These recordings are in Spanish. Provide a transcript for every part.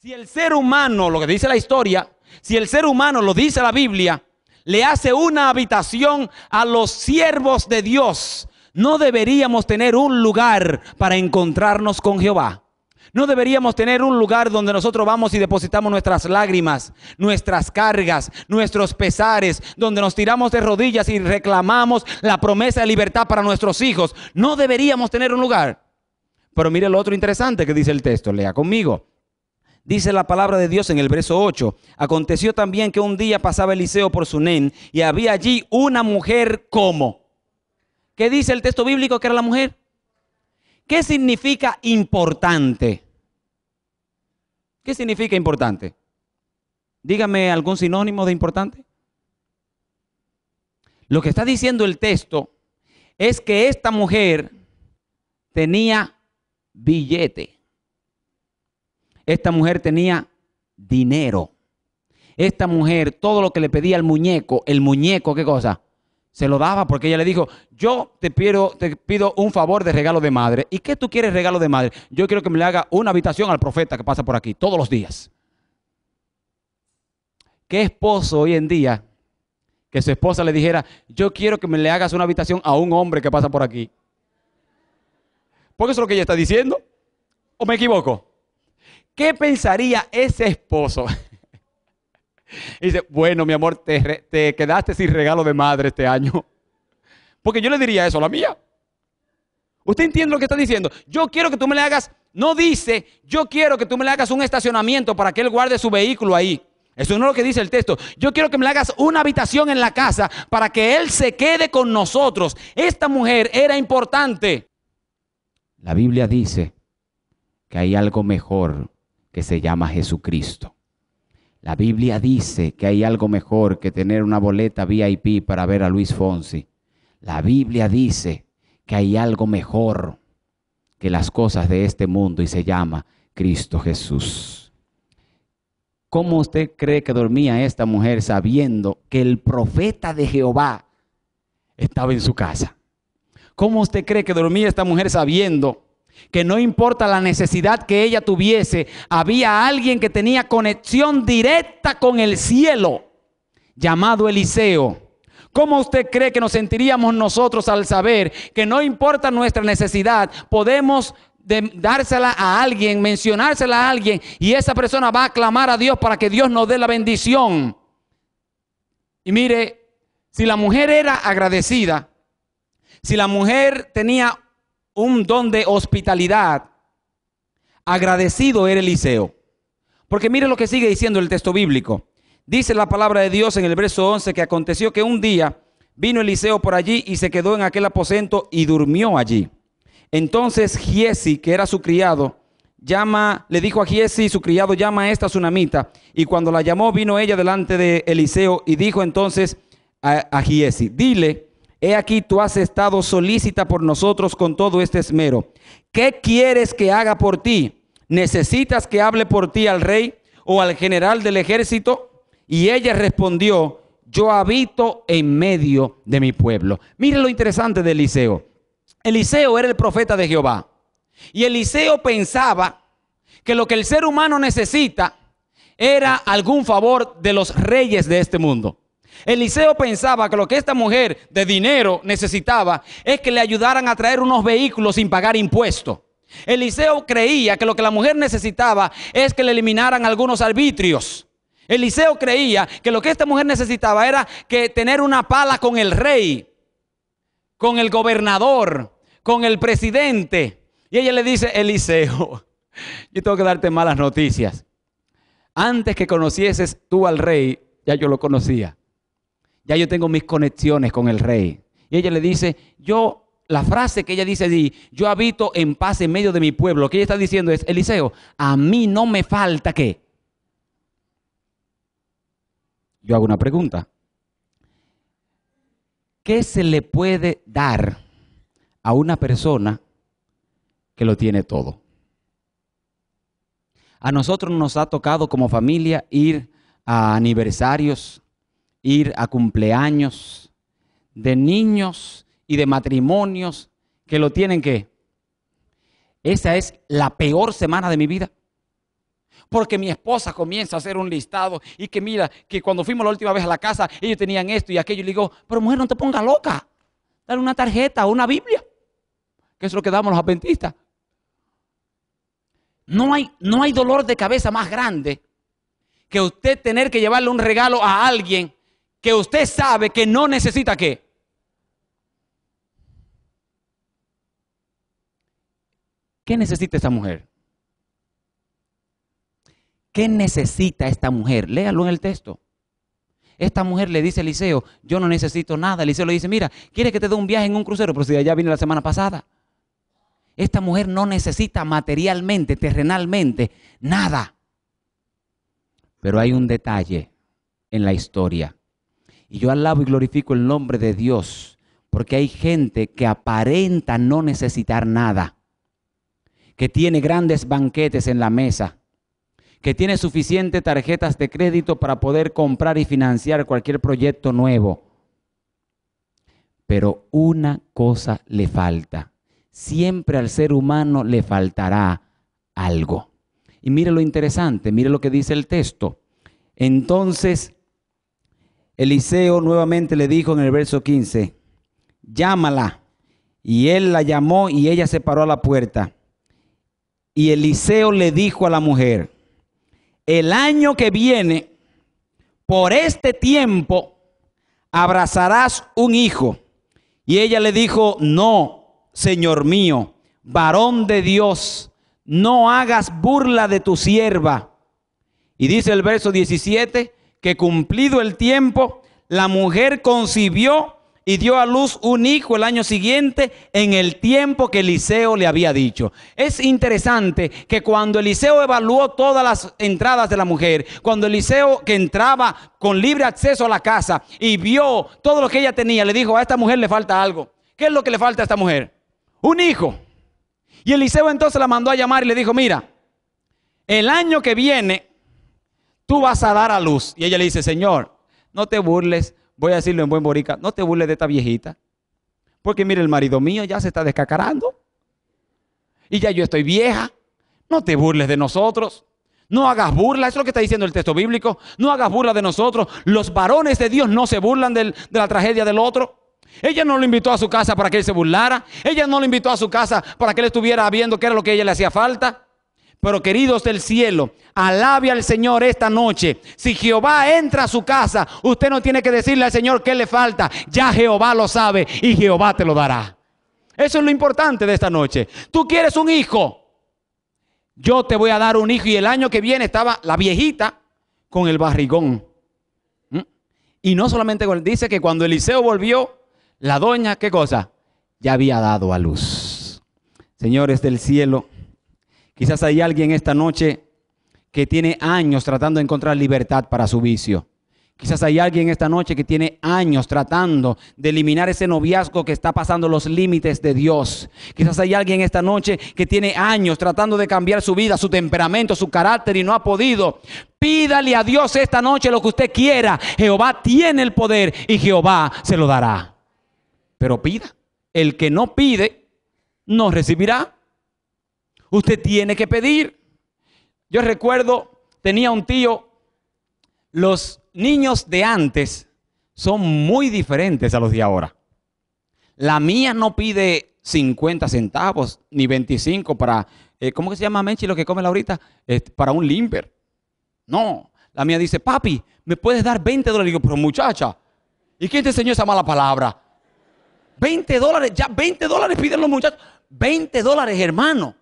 Si el ser humano, lo que dice la historia, si el ser humano, lo dice la Biblia, le hace una habitación a los siervos de Dios, no deberíamos tener un lugar para encontrarnos con Jehová. No deberíamos tener un lugar donde nosotros vamos y depositamos nuestras lágrimas, nuestras cargas, nuestros pesares, donde nos tiramos de rodillas y reclamamos la promesa de libertad para nuestros hijos. No deberíamos tener un lugar. Pero mire lo otro interesante que dice el texto, lea conmigo. Dice la palabra de Dios en el verso 8. Aconteció también que un día pasaba Eliseo por Sunén y había allí una mujer como. ¿Qué dice el texto bíblico que era la mujer? ¿Qué significa importante? ¿Qué significa importante? Dígame algún sinónimo de importante. Lo que está diciendo el texto es que esta mujer tenía billete. Esta mujer tenía dinero. Esta mujer, todo lo que le pedía al muñeco, el muñeco, ¿qué cosa? Se lo daba porque ella le dijo, yo te pido, te pido un favor de regalo de madre. ¿Y qué tú quieres regalo de madre? Yo quiero que me le haga una habitación al profeta que pasa por aquí todos los días. ¿Qué esposo hoy en día que su esposa le dijera, yo quiero que me le hagas una habitación a un hombre que pasa por aquí? Porque eso es lo que ella está diciendo. ¿O me equivoco? ¿Qué pensaría ese esposo? Y dice, bueno, mi amor, te, quedaste sin regalo de madre este año. Porque yo le diría eso a la mía. ¿Usted entiende lo que está diciendo? Yo quiero que tú me le hagas, no dice, yo quiero que tú me le hagas un estacionamiento para que él guarde su vehículo ahí. Eso no es lo que dice el texto. Yo quiero que me le hagas una habitación en la casa para que él se quede con nosotros. Esta mujer era importante. La Biblia dice que hay algo mejor que se llama Jesucristo. La Biblia dice que hay algo mejor que tener una boleta VIP para ver a Luis Fonsi. La Biblia dice que hay algo mejor que las cosas de este mundo y se llama Cristo Jesús. ¿Cómo usted cree que dormía esta mujer sabiendo que el profeta de Jehová estaba en su casa? ¿Cómo usted cree que dormía esta mujer sabiendo que no importa la necesidad que ella tuviese, había alguien que tenía conexión directa con el cielo, llamado Eliseo. ¿Cómo usted cree que nos sentiríamos nosotros al saber que no importa nuestra necesidad, podemos dársela a alguien, mencionársela a alguien, y esa persona va a clamar a Dios para que Dios nos dé la bendición? Y mire, si la mujer era agradecida, si la mujer tenía un don de hospitalidad, agradecido era Eliseo. Porque mire lo que sigue diciendo el texto bíblico. Dice la palabra de Dios en el verso 11 que aconteció que un día vino Eliseo por allí y se quedó en aquel aposento y durmió allí. Entonces Giesi, que era su criado, llama, le dijo a Giesi, su criado, llama a esta tsunamita. Y cuando la llamó, vino ella delante de Eliseo y dijo entonces a, a Giesi, dile He aquí tú has estado solícita por nosotros con todo este esmero. ¿Qué quieres que haga por ti? ¿Necesitas que hable por ti al rey o al general del ejército? Y ella respondió, yo habito en medio de mi pueblo. Mire lo interesante de Eliseo. Eliseo era el profeta de Jehová. Y Eliseo pensaba que lo que el ser humano necesita era algún favor de los reyes de este mundo. Eliseo pensaba que lo que esta mujer de dinero necesitaba es que le ayudaran a traer unos vehículos sin pagar impuestos. Eliseo creía que lo que la mujer necesitaba es que le eliminaran algunos arbitrios. Eliseo creía que lo que esta mujer necesitaba era que tener una pala con el rey, con el gobernador, con el presidente. Y ella le dice, Eliseo, yo tengo que darte malas noticias. Antes que conocieses tú al rey, ya yo lo conocía ya yo tengo mis conexiones con el rey. Y ella le dice, yo, la frase que ella dice allí, yo habito en paz en medio de mi pueblo. Lo que ella está diciendo es, Eliseo, a mí no me falta qué. Yo hago una pregunta. ¿Qué se le puede dar a una persona que lo tiene todo? A nosotros nos ha tocado como familia ir a aniversarios, ir a cumpleaños de niños y de matrimonios que lo tienen que. Esa es la peor semana de mi vida. Porque mi esposa comienza a hacer un listado y que mira, que cuando fuimos la última vez a la casa, ellos tenían esto y aquello. Y le digo, pero mujer, no te pongas loca. Dale una tarjeta o una Biblia. Que es lo que damos los adventistas. No hay, no hay dolor de cabeza más grande que usted tener que llevarle un regalo a alguien que usted sabe que no necesita qué. ¿Qué necesita esta mujer? ¿Qué necesita esta mujer? Léalo en el texto. Esta mujer le dice a Eliseo, yo no necesito nada. Eliseo le dice, mira, ¿quiere que te dé un viaje en un crucero? Pero si ya vine la semana pasada. Esta mujer no necesita materialmente, terrenalmente, nada. Pero hay un detalle en la historia. Y yo alabo y glorifico el nombre de Dios, porque hay gente que aparenta no necesitar nada, que tiene grandes banquetes en la mesa, que tiene suficientes tarjetas de crédito para poder comprar y financiar cualquier proyecto nuevo. Pero una cosa le falta. Siempre al ser humano le faltará algo. Y mire lo interesante, mire lo que dice el texto. Entonces Eliseo nuevamente le dijo en el verso 15, llámala. Y él la llamó y ella se paró a la puerta. Y Eliseo le dijo a la mujer, el año que viene, por este tiempo, abrazarás un hijo. Y ella le dijo, no, Señor mío, varón de Dios, no hagas burla de tu sierva. Y dice el verso 17, que cumplido el tiempo, la mujer concibió y dio a luz un hijo el año siguiente en el tiempo que Eliseo le había dicho. Es interesante que cuando Eliseo evaluó todas las entradas de la mujer, cuando Eliseo que entraba con libre acceso a la casa y vio todo lo que ella tenía, le dijo, a esta mujer le falta algo. ¿Qué es lo que le falta a esta mujer? Un hijo. Y Eliseo entonces la mandó a llamar y le dijo, mira, el año que viene tú vas a dar a luz. Y ella le dice, Señor, no te burles, voy a decirlo en buen borica, no te burles de esta viejita. Porque mire, el marido mío ya se está descacarando. Y ya yo estoy vieja. No te burles de nosotros. No hagas burla, es lo que está diciendo el texto bíblico. No hagas burla de nosotros. Los varones de Dios no se burlan de la tragedia del otro. Ella no lo invitó a su casa para que él se burlara. Ella no lo invitó a su casa para que él estuviera viendo qué era lo que a ella le hacía falta. Pero queridos del cielo, alabe al Señor esta noche. Si Jehová entra a su casa, usted no tiene que decirle al Señor qué le falta. Ya Jehová lo sabe y Jehová te lo dará. Eso es lo importante de esta noche. Tú quieres un hijo. Yo te voy a dar un hijo. Y el año que viene estaba la viejita con el barrigón. ¿Mm? Y no solamente Dice que cuando Eliseo volvió, la doña, ¿qué cosa? Ya había dado a luz. Señores del cielo. Quizás hay alguien esta noche que tiene años tratando de encontrar libertad para su vicio. Quizás hay alguien esta noche que tiene años tratando de eliminar ese noviazgo que está pasando los límites de Dios. Quizás hay alguien esta noche que tiene años tratando de cambiar su vida, su temperamento, su carácter y no ha podido. Pídale a Dios esta noche lo que usted quiera. Jehová tiene el poder y Jehová se lo dará. Pero pida. El que no pide, no recibirá. Usted tiene que pedir. Yo recuerdo, tenía un tío, los niños de antes son muy diferentes a los de ahora. La mía no pide 50 centavos ni 25 para, eh, ¿cómo que se llama Menchi lo que come ahorita? para un limber. No, la mía dice, papi, ¿me puedes dar 20 dólares? Y digo, pero muchacha, ¿y quién te enseñó esa mala palabra? 20 dólares, ya 20 dólares piden los muchachos. 20 dólares, hermano.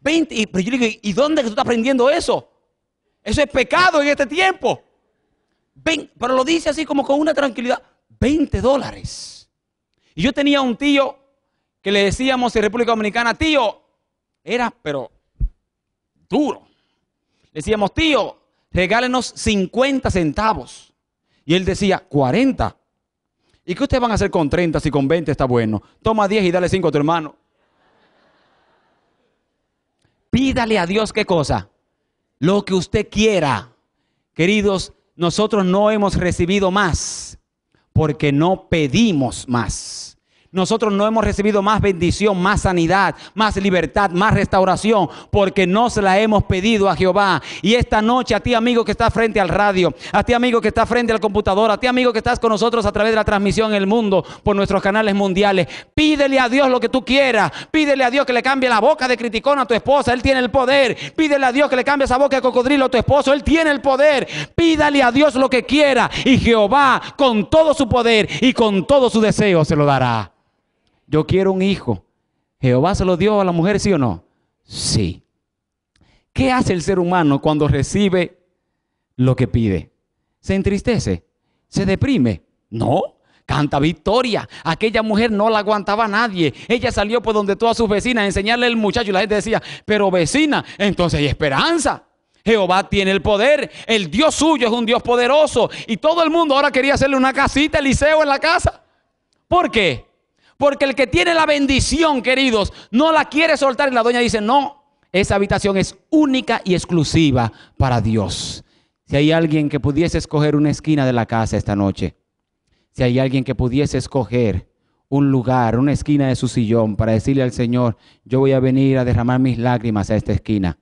20, y, pero yo digo, ¿y dónde que tú estás aprendiendo eso? Eso es pecado en este tiempo. pero lo dice así como con una tranquilidad, 20 dólares. Y yo tenía un tío que le decíamos en República Dominicana, tío, era pero duro. Le decíamos, tío, regálenos 50 centavos. Y él decía, 40. ¿Y qué ustedes van a hacer con 30 si con 20 está bueno? Toma 10 y dale 5 a tu hermano. Pídale a Dios qué cosa. Lo que usted quiera. Queridos, nosotros no hemos recibido más porque no pedimos más. Nosotros no hemos recibido más bendición, más sanidad, más libertad, más restauración, porque no se la hemos pedido a Jehová. Y esta noche a ti amigo que está frente al radio, a ti amigo que está frente al computador, a ti amigo que estás con nosotros a través de la transmisión en el mundo por nuestros canales mundiales, pídele a Dios lo que tú quieras, pídele a Dios que le cambie la boca de criticón a tu esposa, Él tiene el poder, pídele a Dios que le cambie esa boca de cocodrilo a tu esposo, Él tiene el poder, pídale a Dios lo que quiera y Jehová con todo su poder y con todo su deseo se lo dará yo quiero un hijo. ¿Jehová se lo dio a la mujer, sí o no? Sí. ¿Qué hace el ser humano cuando recibe lo que pide? ¿Se entristece? ¿Se deprime? No. Canta victoria. Aquella mujer no la aguantaba nadie. Ella salió por donde todas sus vecinas a enseñarle al muchacho y la gente decía, pero vecina, entonces hay esperanza. Jehová tiene el poder. El Dios suyo es un Dios poderoso. Y todo el mundo ahora quería hacerle una casita, Eliseo en la casa. ¿Por qué? Porque el que tiene la bendición, queridos, no la quiere soltar y la doña dice, no, esa habitación es única y exclusiva para Dios. Si hay alguien que pudiese escoger una esquina de la casa esta noche, si hay alguien que pudiese escoger un lugar, una esquina de su sillón para decirle al Señor, yo voy a venir a derramar mis lágrimas a esta esquina.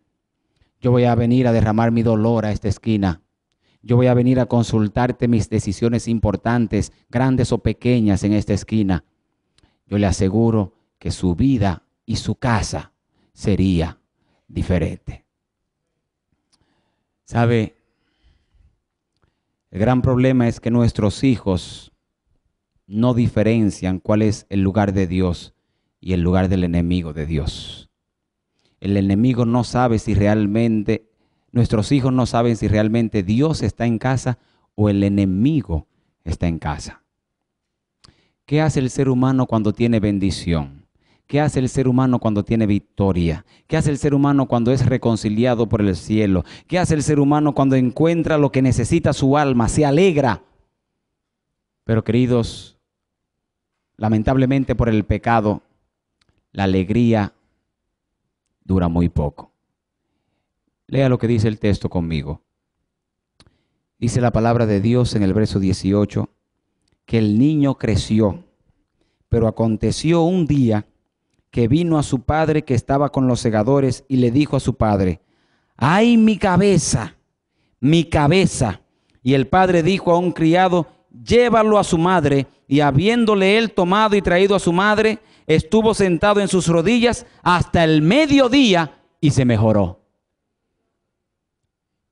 Yo voy a venir a derramar mi dolor a esta esquina. Yo voy a venir a consultarte mis decisiones importantes, grandes o pequeñas en esta esquina yo le aseguro que su vida y su casa sería diferente. ¿Sabe? El gran problema es que nuestros hijos no diferencian cuál es el lugar de Dios y el lugar del enemigo de Dios. El enemigo no sabe si realmente, nuestros hijos no saben si realmente Dios está en casa o el enemigo está en casa. ¿Qué hace el ser humano cuando tiene bendición? ¿Qué hace el ser humano cuando tiene victoria? ¿Qué hace el ser humano cuando es reconciliado por el cielo? ¿Qué hace el ser humano cuando encuentra lo que necesita su alma? Se alegra. Pero queridos, lamentablemente por el pecado, la alegría dura muy poco. Lea lo que dice el texto conmigo. Dice la palabra de Dios en el verso 18 que el niño creció. Pero aconteció un día que vino a su padre que estaba con los segadores y le dijo a su padre, ay mi cabeza, mi cabeza. Y el padre dijo a un criado, llévalo a su madre. Y habiéndole él tomado y traído a su madre, estuvo sentado en sus rodillas hasta el mediodía y se mejoró.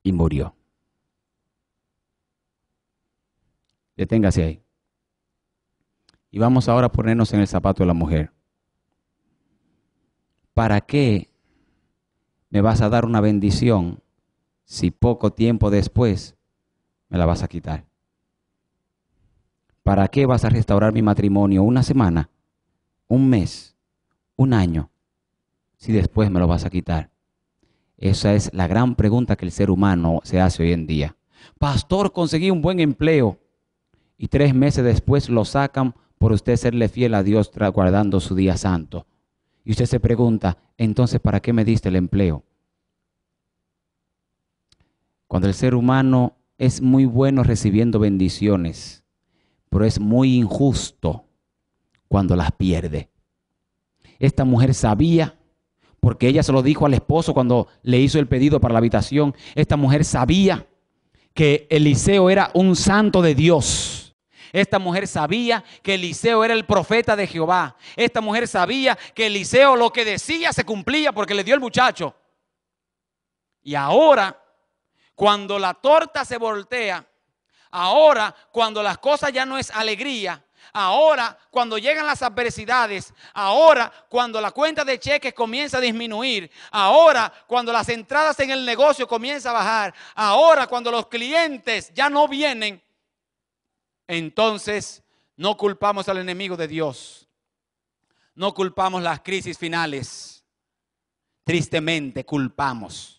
Y murió. Deténgase ahí. Y vamos ahora a ponernos en el zapato de la mujer. ¿Para qué me vas a dar una bendición si poco tiempo después me la vas a quitar? ¿Para qué vas a restaurar mi matrimonio una semana, un mes, un año, si después me lo vas a quitar? Esa es la gran pregunta que el ser humano se hace hoy en día. Pastor, conseguí un buen empleo y tres meses después lo sacan por usted serle fiel a Dios guardando su día santo. Y usted se pregunta, entonces, ¿para qué me diste el empleo? Cuando el ser humano es muy bueno recibiendo bendiciones, pero es muy injusto cuando las pierde. Esta mujer sabía, porque ella se lo dijo al esposo cuando le hizo el pedido para la habitación, esta mujer sabía que Eliseo era un santo de Dios esta mujer sabía que Eliseo era el profeta de Jehová. Esta mujer sabía que Eliseo lo que decía se cumplía porque le dio el muchacho. Y ahora, cuando la torta se voltea, ahora cuando las cosas ya no es alegría, ahora cuando llegan las adversidades, ahora cuando la cuenta de cheques comienza a disminuir, ahora cuando las entradas en el negocio comienza a bajar, ahora cuando los clientes ya no vienen, entonces no culpamos al enemigo de Dios. No culpamos las crisis finales. Tristemente culpamos